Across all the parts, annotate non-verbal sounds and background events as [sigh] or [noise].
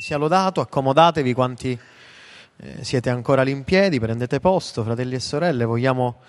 Sia lodato, accomodatevi quanti eh, siete ancora lì in piedi, prendete posto, fratelli e sorelle, vogliamo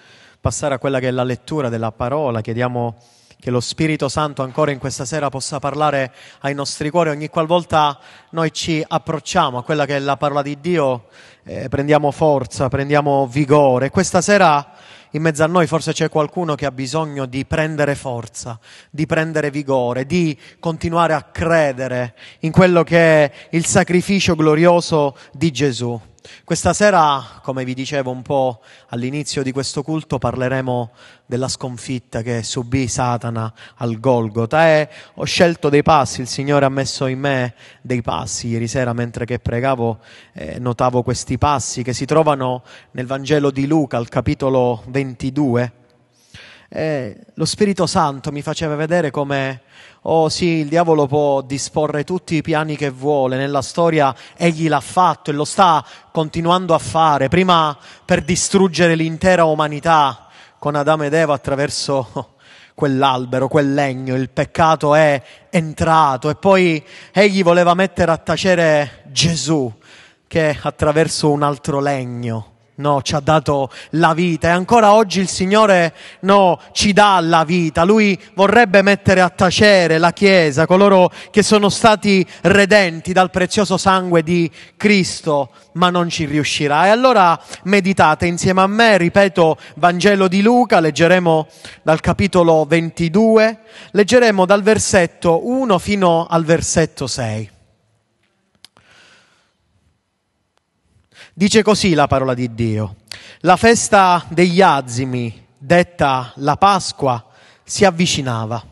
passare a quella che è la lettura della parola, chiediamo che lo Spirito Santo ancora in questa sera possa parlare ai nostri cuori ogni qualvolta noi ci approcciamo a quella che è la parola di Dio, eh, prendiamo forza, prendiamo vigore. Questa sera in mezzo a noi forse c'è qualcuno che ha bisogno di prendere forza, di prendere vigore, di continuare a credere in quello che è il sacrificio glorioso di Gesù. Questa sera, come vi dicevo un po' all'inizio di questo culto, parleremo della sconfitta che subì Satana al Golgota e ho scelto dei passi, il Signore ha messo in me dei passi. Ieri sera mentre che pregavo eh, notavo questi passi che si trovano nel Vangelo di Luca al capitolo 22 eh, lo Spirito Santo mi faceva vedere come, oh sì, il diavolo può disporre tutti i piani che vuole, nella storia egli l'ha fatto e lo sta continuando a fare, prima per distruggere l'intera umanità con Adamo ed Eva attraverso [laughs] quell'albero, quel legno, il peccato è entrato e poi egli voleva mettere a tacere Gesù che attraverso un altro legno no, ci ha dato la vita e ancora oggi il Signore no, ci dà la vita. Lui vorrebbe mettere a tacere la Chiesa, coloro che sono stati redenti dal prezioso sangue di Cristo, ma non ci riuscirà. E allora meditate insieme a me, ripeto, Vangelo di Luca, leggeremo dal capitolo 22, leggeremo dal versetto 1 fino al versetto 6. Dice così la parola di Dio. La festa degli azimi, detta la Pasqua, si avvicinava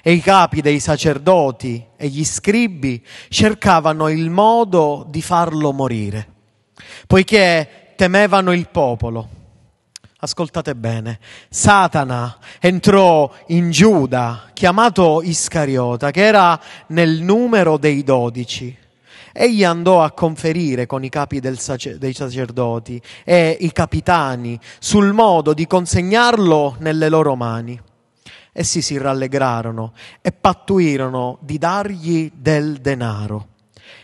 e i capi dei sacerdoti e gli scribi cercavano il modo di farlo morire, poiché temevano il popolo. Ascoltate bene, Satana entrò in Giuda, chiamato Iscariota, che era nel numero dei dodici. Egli andò a conferire con i capi sacer- dei sacerdoti e i capitani sul modo di consegnarlo nelle loro mani. Essi si rallegrarono e pattuirono di dargli del denaro.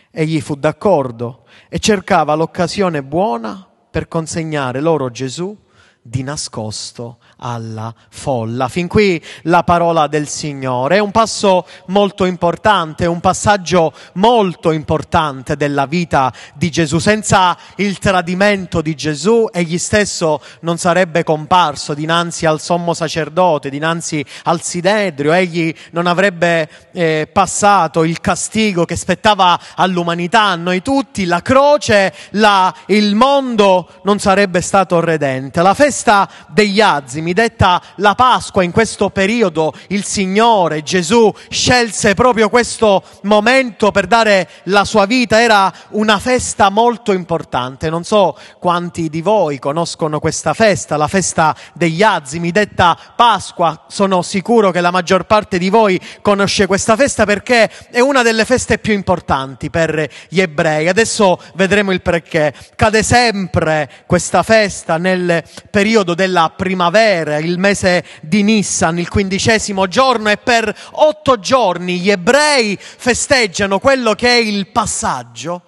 Egli fu d'accordo e cercava l'occasione buona per consegnare loro Gesù di nascosto alla folla. Fin qui la parola del Signore. È un passo molto importante, un passaggio molto importante della vita di Gesù. Senza il tradimento di Gesù, egli stesso non sarebbe comparso dinanzi al sommo sacerdote, dinanzi al Sidedrio. Egli non avrebbe eh, passato il castigo che spettava all'umanità, a noi tutti, la croce, la, il mondo non sarebbe stato redente. La festa degli azimi mi detta la Pasqua in questo periodo, il Signore Gesù scelse proprio questo momento per dare la sua vita, era una festa molto importante. Non so quanti di voi conoscono questa festa, la festa degli Azzi, detta Pasqua, sono sicuro che la maggior parte di voi conosce questa festa perché è una delle feste più importanti per gli ebrei. Adesso vedremo il perché. Cade sempre questa festa nel periodo della primavera era il mese di Nissan, il quindicesimo giorno, e per otto giorni gli ebrei festeggiano quello che è il passaggio.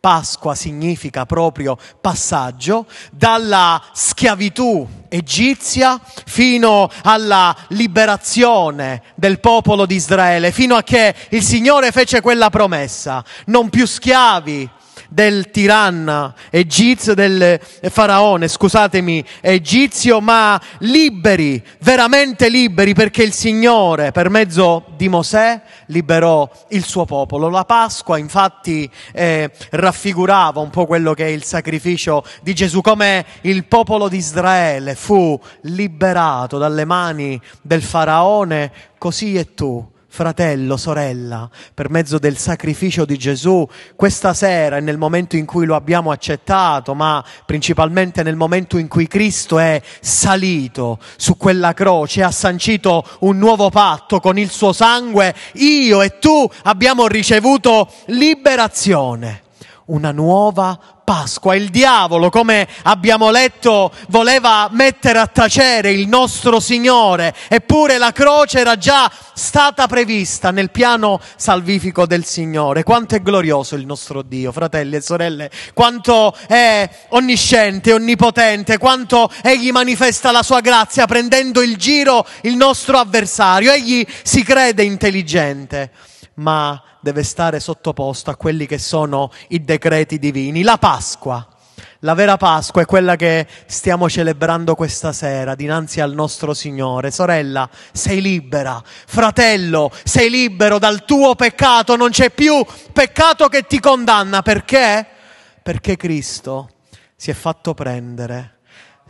Pasqua significa proprio passaggio dalla schiavitù egizia fino alla liberazione del popolo di Israele, fino a che il Signore fece quella promessa, non più schiavi, del tiranna egizio, del eh, faraone, scusatemi, egizio, ma liberi, veramente liberi, perché il Signore, per mezzo di Mosè, liberò il suo popolo. La Pasqua, infatti, eh, raffigurava un po' quello che è il sacrificio di Gesù, come il popolo di Israele fu liberato dalle mani del faraone, così e tu fratello, sorella, per mezzo del sacrificio di Gesù, questa sera e nel momento in cui lo abbiamo accettato, ma principalmente nel momento in cui Cristo è salito su quella croce e ha sancito un nuovo patto con il suo sangue, io e tu abbiamo ricevuto liberazione una nuova Pasqua. Il diavolo, come abbiamo letto, voleva mettere a tacere il nostro Signore, eppure la croce era già stata prevista nel piano salvifico del Signore. Quanto è glorioso il nostro Dio, fratelli e sorelle, quanto è onnisciente, onnipotente, quanto egli manifesta la sua grazia prendendo il giro il nostro avversario. Egli si crede intelligente, ma deve stare sottoposto a quelli che sono i decreti divini. La Pasqua, la vera Pasqua è quella che stiamo celebrando questa sera dinanzi al nostro Signore. Sorella, sei libera. Fratello, sei libero dal tuo peccato. Non c'è più peccato che ti condanna. Perché? Perché Cristo si è fatto prendere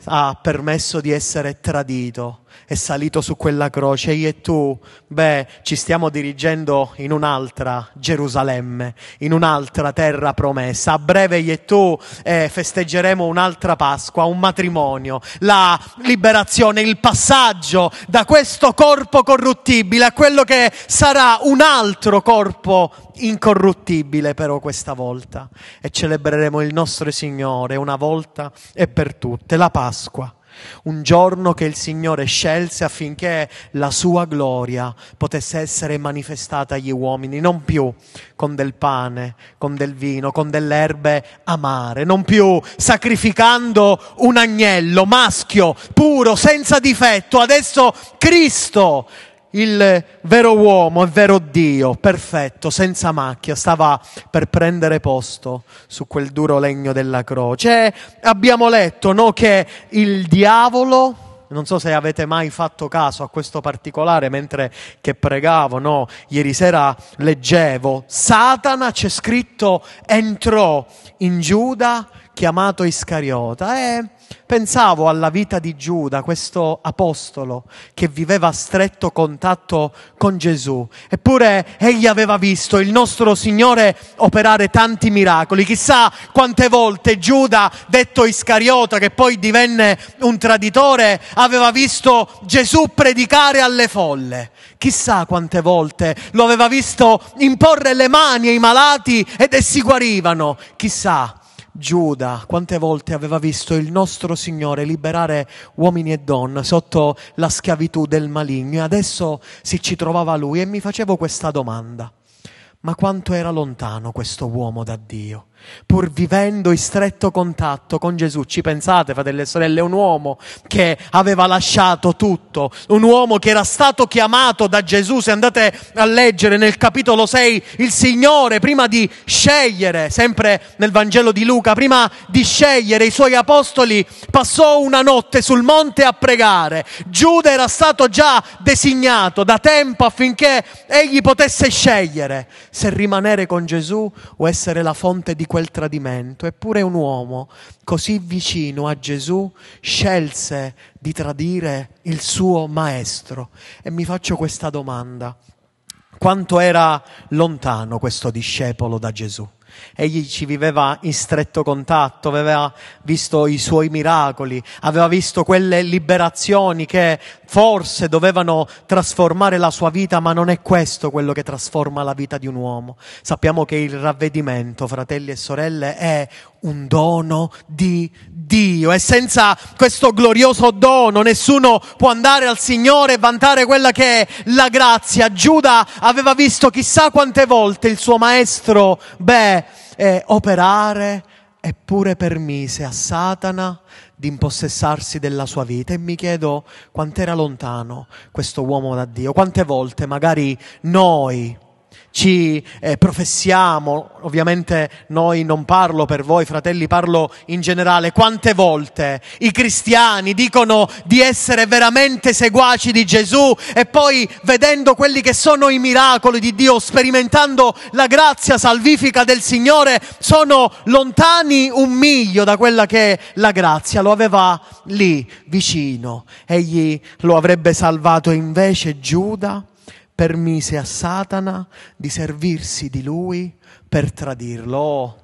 ha permesso di essere tradito, è salito su quella croce. Io e tu, beh, ci stiamo dirigendo in un'altra Gerusalemme, in un'altra terra promessa. A breve io e tu eh, festeggeremo un'altra Pasqua, un matrimonio, la liberazione, il passaggio da questo corpo corruttibile a quello che sarà un altro corpo incorruttibile però questa volta e celebreremo il nostro Signore una volta e per tutte la Pasqua Pasqua, un giorno che il Signore scelse affinché la sua gloria potesse essere manifestata agli uomini, non più con del pane, con del vino, con delle erbe amare, non più sacrificando un agnello maschio, puro, senza difetto. Adesso Cristo il vero uomo, il vero Dio, perfetto, senza macchia, stava per prendere posto su quel duro legno della croce. E abbiamo letto no, che il diavolo, non so se avete mai fatto caso a questo particolare mentre che pregavo, no, ieri sera leggevo, Satana c'è scritto entrò in Giuda chiamato Iscariota e eh, Pensavo alla vita di Giuda, questo apostolo che viveva a stretto contatto con Gesù, eppure egli aveva visto il nostro Signore operare tanti miracoli. Chissà quante volte Giuda, detto Iscariota, che poi divenne un traditore, aveva visto Gesù predicare alle folle. Chissà quante volte lo aveva visto imporre le mani ai malati ed essi guarivano. Chissà Giuda quante volte aveva visto il nostro Signore liberare uomini e donne sotto la schiavitù del maligno e adesso si ci trovava lui e mi facevo questa domanda. Ma quanto era lontano questo uomo da Dio? pur vivendo in stretto contatto con Gesù. Ci pensate, fratelli e sorelle, un uomo che aveva lasciato tutto, un uomo che era stato chiamato da Gesù. Se andate a leggere nel capitolo 6, il Signore, prima di scegliere, sempre nel Vangelo di Luca, prima di scegliere i suoi apostoli, passò una notte sul monte a pregare. Giuda era stato già designato da tempo affinché egli potesse scegliere se rimanere con Gesù o essere la fonte di quel tradimento, eppure un uomo così vicino a Gesù scelse di tradire il suo maestro. E mi faccio questa domanda. Quanto era lontano questo discepolo da Gesù? Egli ci viveva in stretto contatto, aveva visto i suoi miracoli, aveva visto quelle liberazioni che forse dovevano trasformare la sua vita, ma non è questo quello che trasforma la vita di un uomo. Sappiamo che il ravvedimento, fratelli e sorelle, è un dono di Dio e senza questo glorioso dono nessuno può andare al Signore e vantare quella che è la grazia. Giuda aveva visto chissà quante volte il suo maestro, beh, eh, operare, eppure permise a Satana di impossessarsi della sua vita e mi chiedo quant'era lontano questo uomo da Dio, quante volte magari noi ci eh, professiamo, ovviamente noi non parlo per voi fratelli, parlo in generale, quante volte i cristiani dicono di essere veramente seguaci di Gesù e poi vedendo quelli che sono i miracoli di Dio, sperimentando la grazia salvifica del Signore, sono lontani un miglio da quella che è la grazia lo aveva lì vicino. Egli lo avrebbe salvato invece Giuda permise a Satana di servirsi di lui per tradirlo.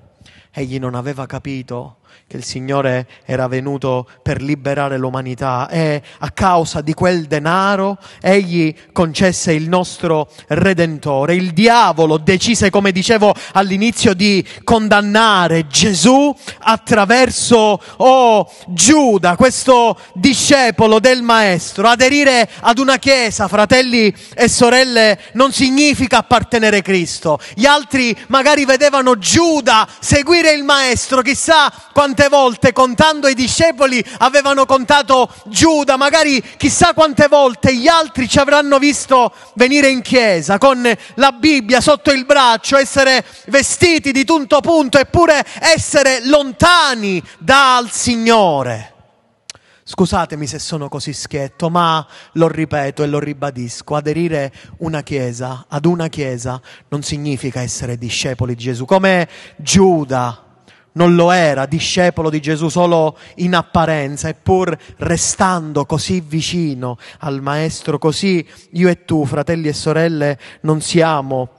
egli non aveva capito che il Signore era venuto per liberare l'umanità e a causa di quel denaro egli concesse il nostro Redentore. Il diavolo decise, come dicevo all'inizio, di condannare Gesù attraverso, oh, Giuda, questo discepolo del Maestro. Aderire ad una chiesa, fratelli e sorelle, non significa appartenere a Cristo. Gli altri magari vedevano Giuda seguire il Maestro, chissà quando quante volte contando i discepoli avevano contato Giuda, magari chissà quante volte gli altri ci avranno visto venire in chiesa con la Bibbia sotto il braccio, essere vestiti di tutto punto eppure essere lontani dal Signore. Scusatemi se sono così schietto, ma lo ripeto e lo ribadisco, aderire una chiesa, ad una chiesa non significa essere discepoli di Gesù, come Giuda non lo era discepolo di Gesù solo in apparenza, eppur restando così vicino al Maestro, così io e tu, fratelli e sorelle, non siamo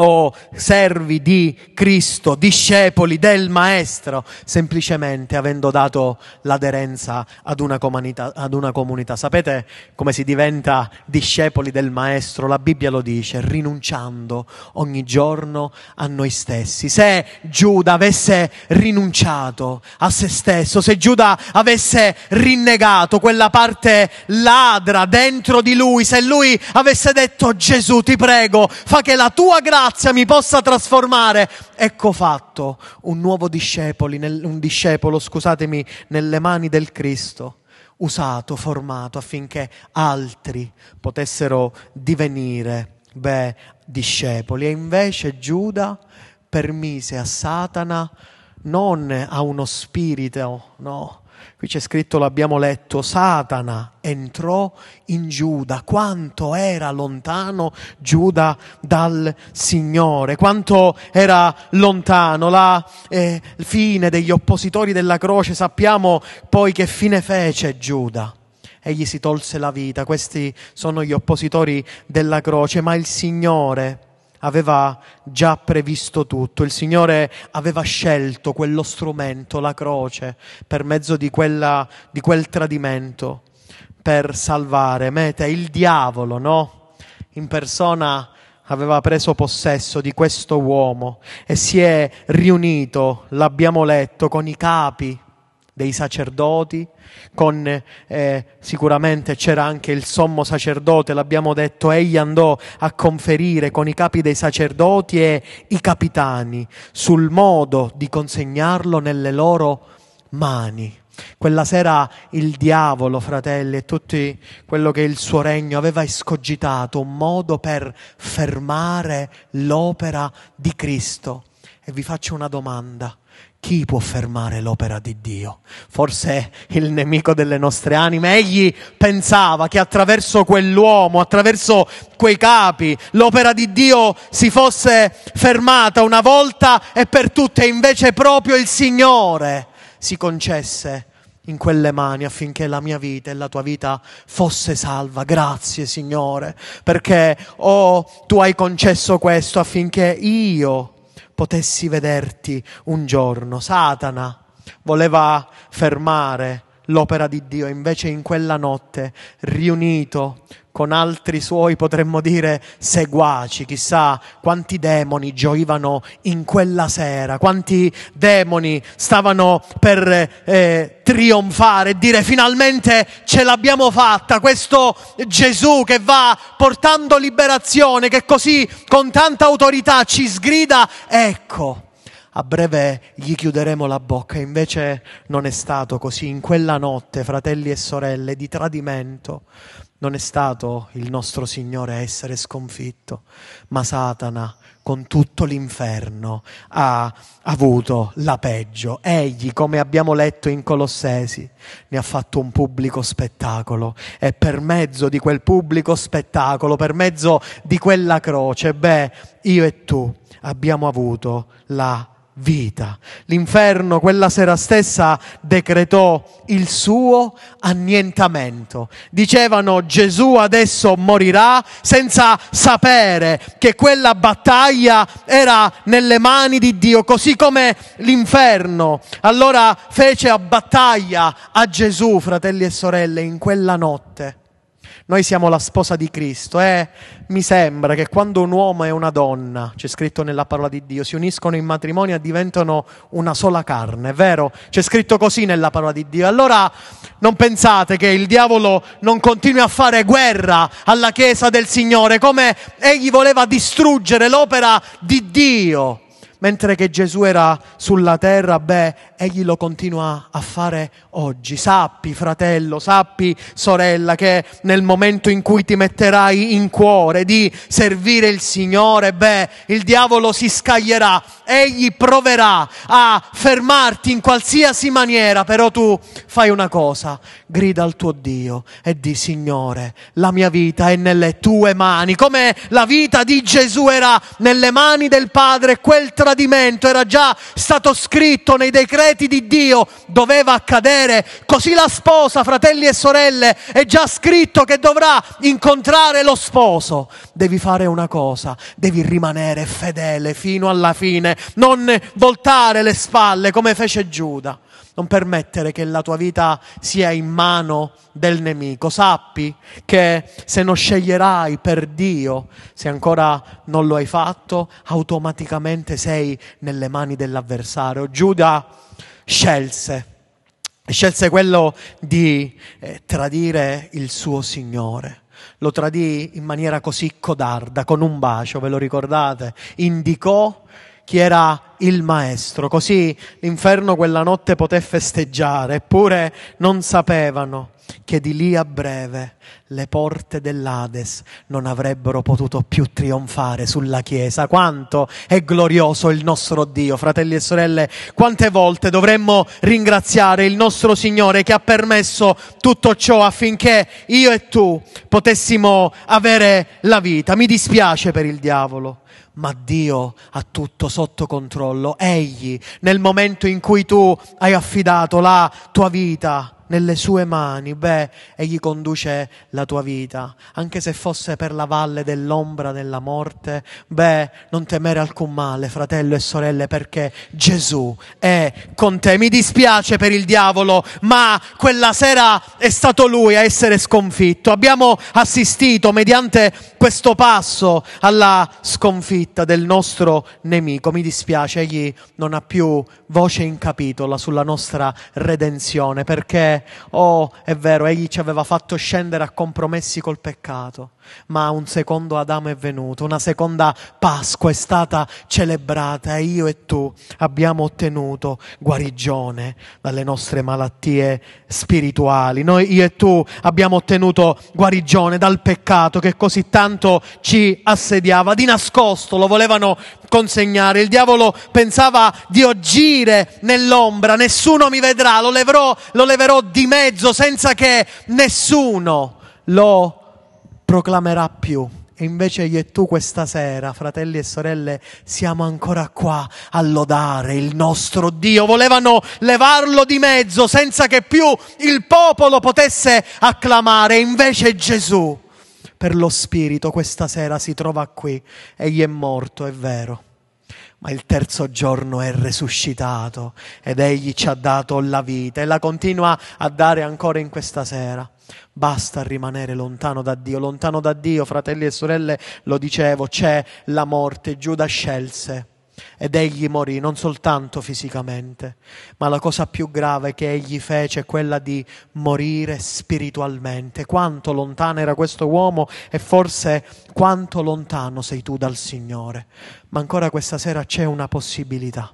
o servi di Cristo, discepoli del Maestro, semplicemente avendo dato l'aderenza ad una, comunità, ad una comunità. Sapete come si diventa discepoli del Maestro? La Bibbia lo dice, rinunciando ogni giorno a noi stessi. Se Giuda avesse rinunciato a se stesso, se Giuda avesse rinnegato quella parte ladra dentro di lui, se lui avesse detto Gesù ti prego, fa che la tua grazia grazia mi possa trasformare. Ecco fatto un nuovo discepolo, un discepolo, scusatemi, nelle mani del Cristo, usato, formato affinché altri potessero divenire beh, discepoli. E invece Giuda permise a Satana non a uno spirito, no, Qui c'è scritto, l'abbiamo letto, Satana entrò in Giuda, quanto era lontano Giuda dal Signore, quanto era lontano la eh, fine degli oppositori della croce, sappiamo poi che fine fece Giuda. Egli si tolse la vita, questi sono gli oppositori della croce, ma il Signore aveva già previsto tutto, il Signore aveva scelto quello strumento, la croce, per mezzo di, quella, di quel tradimento, per salvare me, te, il diavolo, no? In persona aveva preso possesso di questo uomo e si è riunito, l'abbiamo letto, con i capi dei sacerdoti, con, eh, sicuramente c'era anche il sommo sacerdote, l'abbiamo detto, egli andò a conferire con i capi dei sacerdoti e i capitani sul modo di consegnarlo nelle loro mani. Quella sera il diavolo, fratelli, e tutto quello che il suo regno aveva escogitato, un modo per fermare l'opera di Cristo. E vi faccio una domanda chi può fermare l'opera di Dio? Forse il nemico delle nostre anime. Egli pensava che attraverso quell'uomo, attraverso quei capi, l'opera di Dio si fosse fermata una volta e per tutte. Invece proprio il Signore si concesse in quelle mani affinché la mia vita e la tua vita fosse salva. Grazie Signore, perché oh, tu hai concesso questo affinché io potessi vederti un giorno. Satana voleva fermare l'opera di Dio, invece in quella notte, riunito con altri suoi, potremmo dire, seguaci, chissà quanti demoni gioivano in quella sera, quanti demoni stavano per eh, trionfare e dire finalmente ce l'abbiamo fatta, questo Gesù che va portando liberazione, che così con tanta autorità ci sgrida, ecco a breve gli chiuderemo la bocca. Invece non è stato così. In quella notte, fratelli e sorelle, di tradimento, non è stato il nostro Signore a essere sconfitto, ma Satana con tutto l'inferno ha avuto la peggio. Egli, come abbiamo letto in Colossesi, ne ha fatto un pubblico spettacolo e per mezzo di quel pubblico spettacolo, per mezzo di quella croce, beh, io e tu abbiamo avuto la peggio vita. L'inferno quella sera stessa decretò il suo annientamento. Dicevano Gesù adesso morirà senza sapere che quella battaglia era nelle mani di Dio, così come l'inferno. Allora fece a battaglia a Gesù, fratelli e sorelle, in quella notte. Noi siamo la sposa di Cristo e eh. mi sembra che quando un uomo e una donna, c'è scritto nella parola di Dio, si uniscono in matrimonio e diventano una sola carne, è vero? C'è scritto così nella parola di Dio. Allora non pensate che il diavolo non continui a fare guerra alla Chiesa del Signore, come egli voleva distruggere l'opera di Dio mentre che Gesù era sulla terra, beh, egli lo continua a fare oggi. Sappi, fratello, sappi, sorella, che nel momento in cui ti metterai in cuore di servire il Signore, beh, il diavolo si scaglierà, egli proverà a fermarti in qualsiasi maniera, però tu fai una cosa, grida al tuo Dio e di Signore, la mia vita è nelle tue mani, come la vita di Gesù era nelle mani del Padre, quel tra tradimento era già stato scritto nei decreti di Dio, doveva accadere. Così la sposa, fratelli e sorelle, è già scritto che dovrà incontrare lo sposo. Devi fare una cosa, devi rimanere fedele fino alla fine, non voltare le spalle come fece Giuda. Non permettere che la tua vita sia in mano del nemico. Sappi che se non sceglierai per Dio, se ancora non lo hai fatto, automaticamente sei nelle mani dell'avversario. Giuda scelse scelse quello di eh, tradire il suo Signore. Lo tradì in maniera così codarda, con un bacio, ve lo ricordate? Indicò chi era il maestro, così l'inferno quella notte poté festeggiare, eppure non sapevano che di lì a breve le porte dell'Ades non avrebbero potuto più trionfare sulla Chiesa. Quanto è glorioso il nostro Dio, fratelli e sorelle, quante volte dovremmo ringraziare il nostro Signore che ha permesso tutto ciò affinché io e tu potessimo avere la vita. Mi dispiace per il diavolo ma Dio ha tutto sotto controllo. Egli, nel momento in cui tu hai affidato la tua vita nelle sue mani, beh, egli conduce la tua vita, anche se fosse per la valle dell'ombra della morte, beh, non temere alcun male, fratello e sorelle, perché Gesù è con te. Mi dispiace per il diavolo, ma quella sera è stato lui a essere sconfitto. Abbiamo assistito mediante questo passo alla sconfitta del nostro nemico. Mi dispiace, egli non ha più voce in capitola sulla nostra redenzione, perché, oh, è vero, egli ci aveva fatto scendere a combattere compromessi col peccato, ma un secondo Adamo è venuto, una seconda Pasqua è stata celebrata e io e tu abbiamo ottenuto guarigione dalle nostre malattie spirituali. Noi, io e tu abbiamo ottenuto guarigione dal peccato che così tanto ci assediava, di nascosto lo volevano consegnare. Il diavolo pensava di agire nell'ombra, nessuno mi vedrà, lo leverò, lo leverò di mezzo senza che nessuno lo proclamerà più. E invece io e tu questa sera, fratelli e sorelle, siamo ancora qua a lodare il nostro Dio. Volevano levarlo di mezzo senza che più il popolo potesse acclamare. Invece Gesù, per lo Spirito, questa sera si trova qui. Egli è morto, è vero ma il terzo giorno è risuscitato ed egli ci ha dato la vita e la continua a dare ancora in questa sera. Basta rimanere lontano da Dio, lontano da Dio, fratelli e sorelle, lo dicevo, c'è la morte, Giuda scelse ed egli morì non soltanto fisicamente, ma la cosa più grave che egli fece è quella di morire spiritualmente. Quanto lontano era questo uomo e forse quanto lontano sei tu dal Signore. Ma ancora questa sera c'è una possibilità.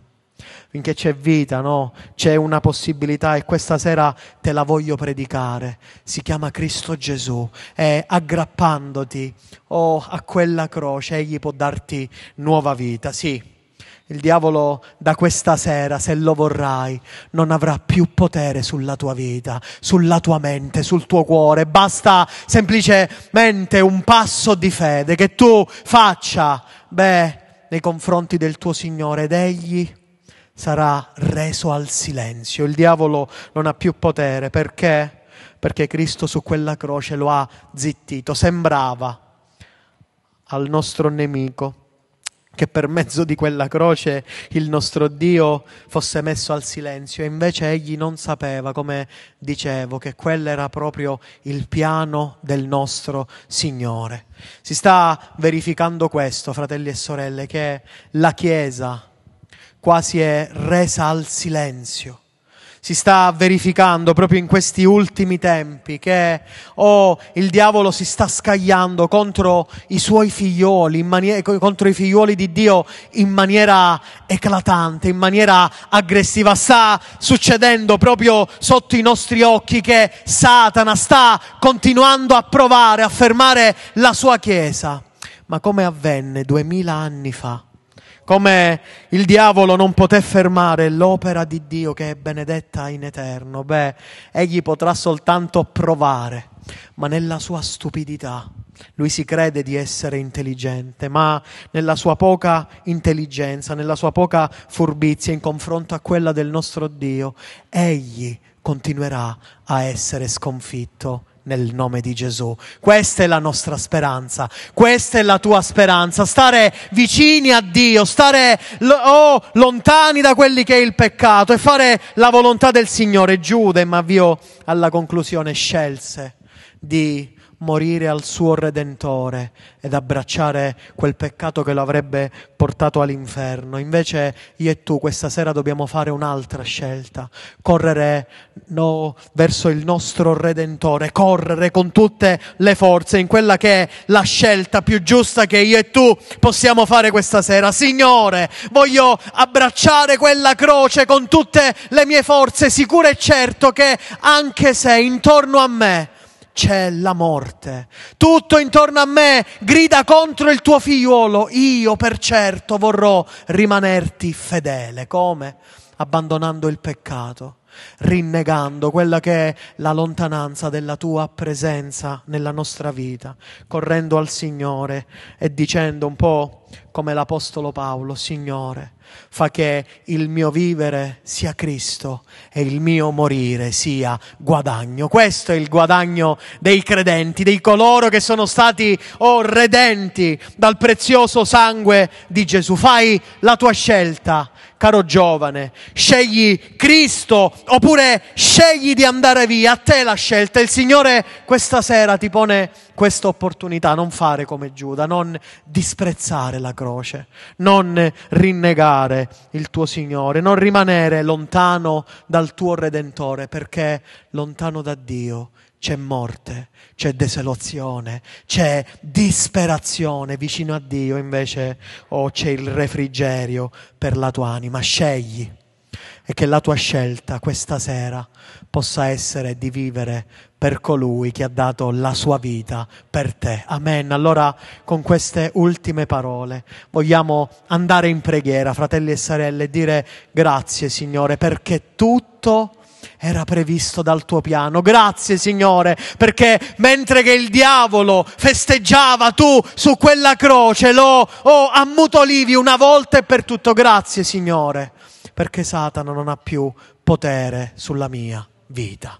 Finché c'è vita, no? C'è una possibilità e questa sera te la voglio predicare. Si chiama Cristo Gesù e aggrappandoti oh, a quella croce, egli può darti nuova vita. Sì, il diavolo da questa sera, se lo vorrai, non avrà più potere sulla tua vita, sulla tua mente, sul tuo cuore. Basta semplicemente un passo di fede che tu faccia, beh, nei confronti del tuo Signore ed egli sarà reso al silenzio. Il diavolo non ha più potere perché? Perché Cristo su quella croce lo ha zittito. Sembrava al nostro nemico che per mezzo di quella croce il nostro Dio fosse messo al silenzio, e invece egli non sapeva, come dicevo, che quello era proprio il piano del nostro Signore. Si sta verificando questo, fratelli e sorelle, che la Chiesa quasi è resa al silenzio si sta verificando proprio in questi ultimi tempi, che oh, il diavolo si sta scagliando contro i suoi figlioli, in manie- contro i figlioli di Dio in maniera eclatante, in maniera aggressiva. Sta succedendo proprio sotto i nostri occhi che Satana sta continuando a provare a fermare la sua Chiesa. Ma come avvenne duemila anni fa? come il diavolo non poté fermare l'opera di Dio che è benedetta in eterno, beh, egli potrà soltanto provare, ma nella sua stupidità. Lui si crede di essere intelligente, ma nella sua poca intelligenza, nella sua poca furbizia in confronto a quella del nostro Dio, egli continuerà a essere sconfitto nel nome di Gesù. Questa è la nostra speranza, questa è la tua speranza, stare vicini a Dio, stare oh, lontani da quelli che è il peccato e fare la volontà del Signore. Giude, ma avvio alla conclusione, scelse di morire al suo Redentore ed abbracciare quel peccato che lo avrebbe portato all'inferno. Invece io e tu questa sera dobbiamo fare un'altra scelta, correre no, verso il nostro Redentore, correre con tutte le forze in quella che è la scelta più giusta che io e tu possiamo fare questa sera. Signore, voglio abbracciare quella croce con tutte le mie forze, sicuro e certo che anche se intorno a me c'è la morte. Tutto intorno a me grida contro il tuo figliuolo. Io per certo vorrò rimanerti fedele. Come? Abbandonando il peccato rinnegando quella che è la lontananza della tua presenza nella nostra vita, correndo al Signore e dicendo un po' come l'Apostolo Paolo, Signore, fa che il mio vivere sia Cristo e il mio morire sia guadagno. Questo è il guadagno dei credenti, dei coloro che sono stati oh, redenti dal prezioso sangue di Gesù. Fai la tua scelta caro giovane, scegli Cristo oppure scegli di andare via, a te la scelta. Il Signore questa sera ti pone questa opportunità, non fare come Giuda, non disprezzare la croce, non rinnegare il tuo Signore, non rimanere lontano dal tuo Redentore, perché lontano da Dio c'è morte, c'è desolazione, c'è disperazione vicino a Dio, invece oh, c'è il refrigerio per la tua anima. Scegli e che la tua scelta questa sera possa essere di vivere per colui che ha dato la sua vita per te. Amen. Allora con queste ultime parole vogliamo andare in preghiera, fratelli e sorelle, e dire grazie Signore perché tutto era previsto dal tuo piano. Grazie Signore, perché mentre che il diavolo festeggiava tu su quella croce, lo oh, ammutolivi una volta e per tutto. Grazie Signore, perché Satana non ha più potere sulla mia vita.